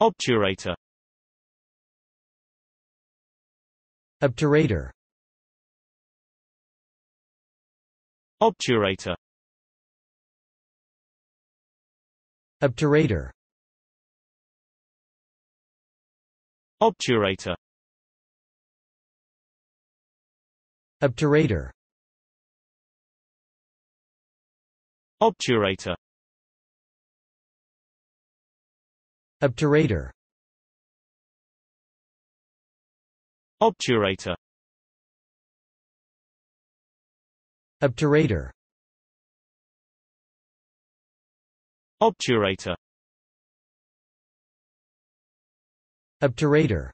Obturator Obturator Obturator Obturator Obturator Obturator Obturator Obturator Obturator Obturator Obturator Obturator